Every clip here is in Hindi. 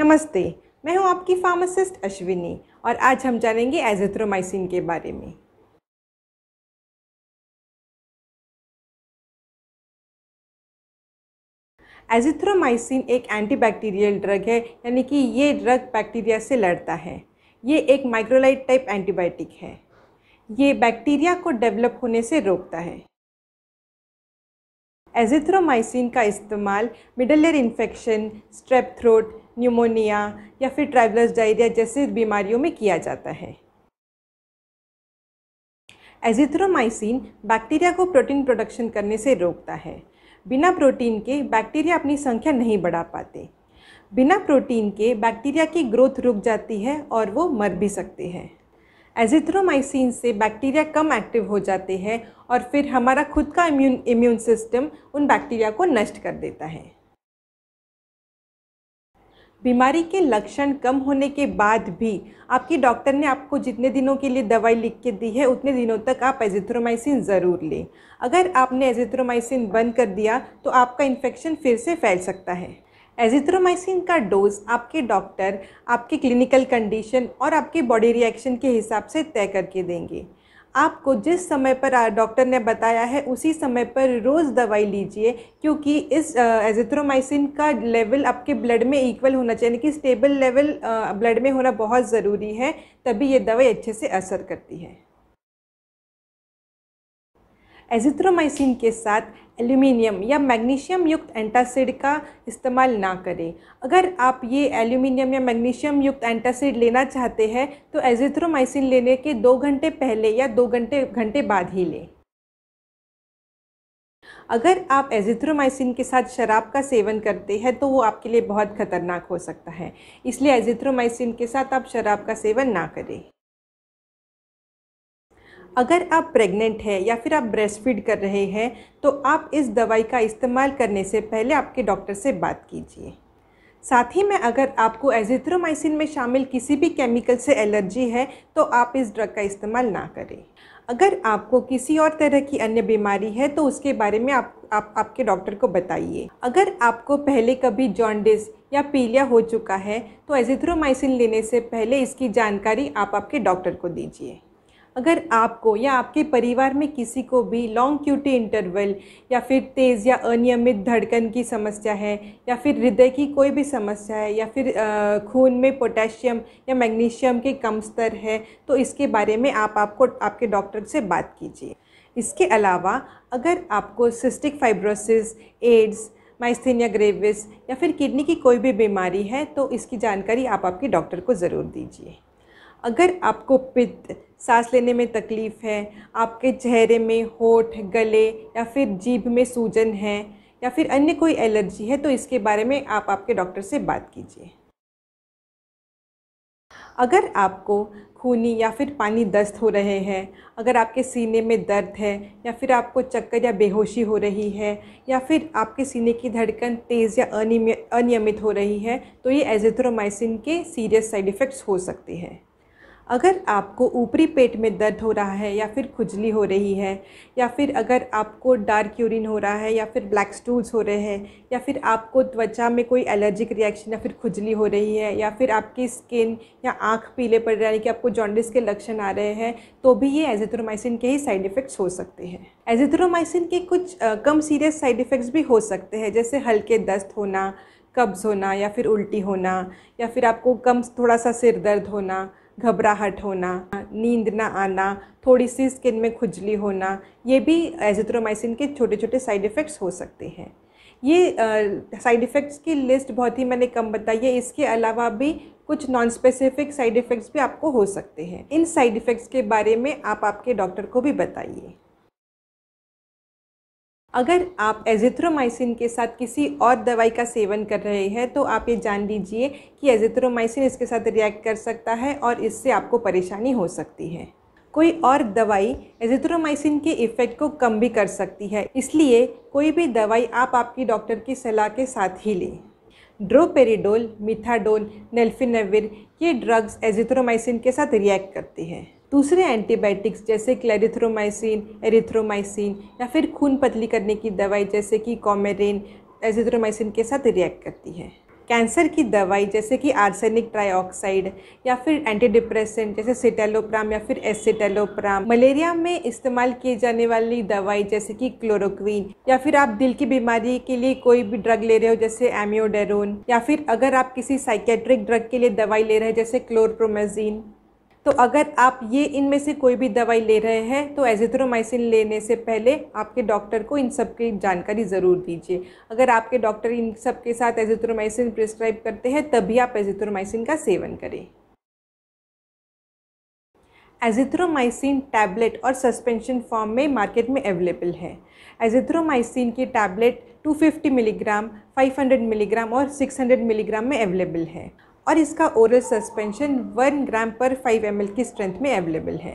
नमस्ते मैं हूं आपकी फार्मासिस्ट अश्विनी और आज हम जानेंगे एजिथ्रोमाइसिन के बारे में एजिथ्रोमाइसिन एक एंटीबैक्टीरियल ड्रग है यानी कि ये ड्रग बैक्टीरिया से लड़ता है ये एक माइक्रोलाइट टाइप एंटीबायोटिक है ये बैक्टीरिया को डेवलप होने से रोकता है एजिथ्रोमाइसिन का इस्तेमाल middle ear infection strep throat pneumonia या फिर ट्राइबलस डायरिया जैसी बीमारियों में किया जाता है एजिथ्रोमाइसिन बैक्टीरिया को प्रोटीन प्रोडक्शन करने से रोकता है बिना प्रोटीन के बैक्टीरिया अपनी संख्या नहीं बढ़ा पाते बिना प्रोटीन के बैक्टीरिया की ग्रोथ रुक जाती है और वो मर भी सकते हैं एजिथ्रोमाइसिन से बैक्टीरिया कम एक्टिव हो जाते हैं और फिर हमारा खुद का इम्यून इम्यून सिस्टम उन बैक्टीरिया को नष्ट कर देता है बीमारी के लक्षण कम होने के बाद भी आपकी डॉक्टर ने आपको जितने दिनों के लिए दवाई लिख के दी है उतने दिनों तक आप एजिथ्रोमाइसिन ज़रूर लें अगर आपने एजिथ्रोमाइसिन बंद कर दिया तो आपका इन्फेक्शन फिर से फैल सकता है एजिथ्रोमाइसिन का डोज आपके डॉक्टर आपके क्लिनिकल कंडीशन और आपके बॉडी रिएक्शन के हिसाब से तय करके देंगे आपको जिस समय पर डॉक्टर ने बताया है उसी समय पर रोज़ दवाई लीजिए क्योंकि इस एजिथ्रोमाइसिन का लेवल आपके ब्लड में इक्वल होना चाहिए यानी कि स्टेबल लेवल ब्लड में होना बहुत ज़रूरी है तभी ये दवाई अच्छे से असर करती है एजिथ्रोमाइसिन के साथ एल्यूमिनियम या मैग्नीशियम युक्त एंटासिड का इस्तेमाल ना करें अगर आप ये एल्यूमिनियम या मैग्नीशियम युक्त एंटासिड लेना चाहते हैं तो एजिथ्रोमाइसिन लेने के दो घंटे पहले या दो घंटे घंटे बाद ही लें अगर आप एजिथ्रोमाइसिन के साथ शराब का सेवन करते हैं तो वो आपके लिए बहुत खतरनाक हो सकता है इसलिए एजिथ्रोमाइसिन के साथ आप शराब का सेवन ना करें अगर आप प्रेग्नेंट हैं या फिर आप ब्रेस्ट फीड कर रहे हैं तो आप इस दवाई का इस्तेमाल करने से पहले आपके डॉक्टर से बात कीजिए साथ ही में अगर आपको एजिथ्रोमाइसिन में शामिल किसी भी केमिकल से एलर्जी है तो आप इस ड्रग का इस्तेमाल ना करें अगर आपको किसी और तरह की अन्य बीमारी है तो उसके बारे में आप, आप आपके डॉक्टर को बताइए अगर आपको पहले कभी जॉन्डिस या पीलिया हो चुका है तो एजिथ्रोमाइसिन लेने से पहले इसकी जानकारी आप आपके डॉक्टर को दीजिए अगर आपको या आपके परिवार में किसी को भी लॉन्ग क्यूटी इंटरवल या फिर तेज़ या अनियमित धड़कन की समस्या है या फिर हृदय की कोई भी समस्या है या फिर खून में पोटेशियम या मैग्नीशियम के कम स्तर है तो इसके बारे में आप आपको आपके डॉक्टर से बात कीजिए इसके अलावा अगर आपको cystic fibrosis AIDS myasthenia gravis या फिर किडनी की कोई भी बीमारी है तो इसकी जानकारी आप आपके डॉक्टर को ज़रूर दीजिए अगर आपको पित्त सांस लेने में तकलीफ़ है आपके चेहरे में होठ गले या फिर जीभ में सूजन है या फिर अन्य कोई एलर्जी है तो इसके बारे में आप आपके डॉक्टर से बात कीजिए अगर आपको खूनी या फिर पानी दस्त हो रहे हैं अगर आपके सीने में दर्द है या फिर आपको चक्कर या बेहोशी हो रही है या फिर आपके सीने की धड़कन तेज़ या अनियमित हो रही है तो ये एजिथ्रोमाइसिन के सीरियस साइड इफ़ेक्ट्स हो सकते हैं अगर आपको ऊपरी पेट में दर्द हो रहा है या फिर खुजली हो रही है या फिर अगर आपको डार्क यूरिन हो रहा है या फिर ब्लैक स्टूल्स हो रहे हैं या फिर आपको त्वचा में कोई एलर्जिक रिएक्शन या फिर खुजली हो रही है या फिर आपकी स्किन या आँख पीले पड़ रहा है यानी कि आपको जॉन्डिस के लक्षण आ रहे हैं तो भी ये एजिथ्रोमाइसिन के ही साइड इफ़ेक्ट्स हो सकते हैं एजिथ्रोमाइसिन के कुछ आ, कम सीरियस साइड इफ़ेक्ट्स भी हो सकते हैं जैसे हल्के दस्त होना कब्ज़ होना या फिर उल्टी होना या फिर आपको कम थोड़ा सा सिर दर्द होना घबराहट होना नींद ना आना थोड़ी सी स्किन में खुजली होना ये भी एजिथ्रोमाइसिन के छोटे छोटे साइड इफ़ेक्ट्स हो सकते हैं ये साइड uh, इफ़ेक्ट्स की लिस्ट बहुत ही मैंने कम बताई है इसके अलावा भी कुछ नॉन स्पेसिफिक साइड इफ़ेक्ट्स भी आपको हो सकते हैं इन साइड इफ़ेक्ट्स के बारे में आप आपके डॉक्टर को भी बताइए अगर आप एजिथ्रोमाइसिन के साथ किसी और दवाई का सेवन कर रहे हैं तो आप ये जान लीजिए कि एजिथ्रोमाइसिन इसके साथ रिएक्ट कर सकता है और इससे आपको परेशानी हो सकती है कोई और दवाई एजिथ्रोमाइसिन के इफ़ेक्ट को कम भी कर सकती है इसलिए कोई भी दवाई आप आपकी डॉक्टर की सलाह के साथ ही लें ड्रोपेरिडोल मिथाडोल नेल्फिनविर ये ड्रग्स एजिथ्रोमाइसिन के साथ रिएक्ट करती हैं दूसरे एंटीबायोटिक्स जैसे क्लेरिथ्रोमाइसिन एरिथ्रोमाइसिन या फिर खून पतली करने की दवाई जैसे कि कॉमेरिन एजिथ्रोमाइसिन के साथ रिएक्ट करती है कैंसर की दवाई जैसे कि आर्सेनिक ट्राईऑक्साइड या फिर एंटी डिप्रेसेंट जैसे सिटेलोप्राम या फिर एसिटेलोप्राम मलेरिया में इस्तेमाल किए जाने वाली दवाई जैसे कि क्लोरोक्वीन या फिर आप दिल की बीमारी के लिए कोई भी ड्रग ले रहे हो जैसे एम्योडेरोन या फिर अगर आप किसी साइकेट्रिक ड्रग के लिए दवाई ले रहे हैं जैसे क्लोरप्रोमेजीन तो अगर आप ये इनमें से कोई भी दवाई ले रहे हैं तो एजिथ्रोमाइसिन लेने से पहले आपके डॉक्टर को इन सब की जानकारी ज़रूर दीजिए अगर आपके डॉक्टर इन सब के साथ एजिथ्रोमाइसिन प्रिस्क्राइब करते हैं तभी आप एजिथ्रोमाइसिन का सेवन करें एजिथ्रोमाइसिन टैबलेट और सस्पेंशन फॉर्म में मार्केट में अवेलेबल है एजिथ्रोमाइसिन की टैबलेट 250 मिलीग्राम 500 मिलीग्राम और 600 मिलीग्राम में अवेलेबल है और इसका oral suspension one gram per five M की स्ट्रेंथ में अवेलेबल है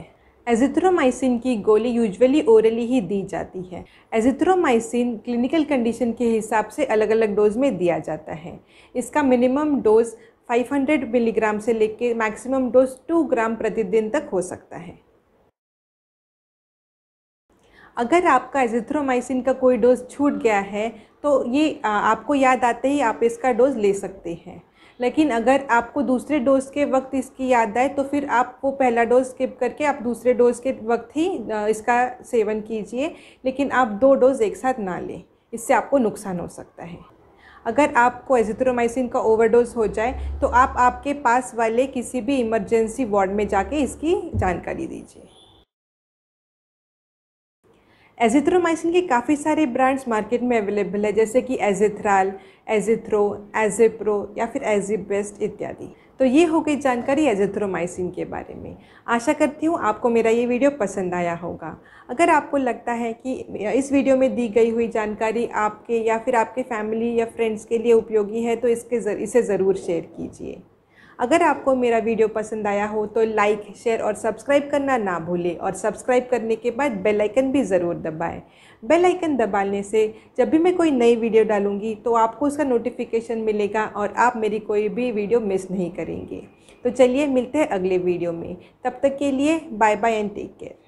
एजिथ्रोमाइसिन की गोली यूजुअली ओरली ही दी जाती है एजिथ्रोमाइसिन क्लिनिकल कंडीशन के हिसाब से अलग अलग डोज में दिया जाता है इसका मिनिमम डोज 500 मिलीग्राम से लेकर मैक्सिमम डोज 2 ग्राम प्रतिदिन तक हो सकता है अगर आपका एजिथ्रोमाइसिन का कोई डोज छूट गया है तो ये आपको याद आते ही आप इसका डोज ले सकते हैं लेकिन अगर आपको दूसरे डोज के वक्त इसकी याद आए तो फिर आप वो पहला डोज स्किप करके आप दूसरे डोज के वक्त ही इसका सेवन कीजिए लेकिन आप दो डोज एक साथ ना लें इससे आपको नुकसान हो सकता है अगर आपको एजिथ्रोमाइसिन का ओवरडोज हो जाए तो आप आपके पास वाले किसी भी इमरजेंसी वार्ड में जाके इसकी जानकारी दीजिए एजिथ्रोमाइसिन के काफ़ी सारे ब्रांड्स मार्केट में अवेलेबल है जैसे कि एजिथ्राल एजिथ्रो एजिप्रो या फिर एजिबेस्ट इत्यादि तो ये हो गई जानकारी एजिथ्रोमाइसिन के बारे में आशा करती हूँ आपको मेरा ये वीडियो पसंद आया होगा अगर आपको लगता है कि इस वीडियो में दी गई हुई जानकारी आपके या फिर आपके फैमिली या फ्रेंड्स के लिए उपयोगी है तो इसके जर, इसे ज़रूर शेयर कीजिए अगर आपको मेरा वीडियो पसंद आया हो तो लाइक शेयर और सब्सक्राइब करना ना भूलें और सब्सक्राइब करने के बाद बेल आइकन भी ज़रूर दबाएं बेल आइकन दबाने से जब भी मैं कोई नई वीडियो डालूंगी तो आपको उसका नोटिफिकेशन मिलेगा और आप मेरी कोई भी वीडियो मिस नहीं करेंगे तो चलिए मिलते हैं अगले वीडियो में तब तक के लिए bye bye and take care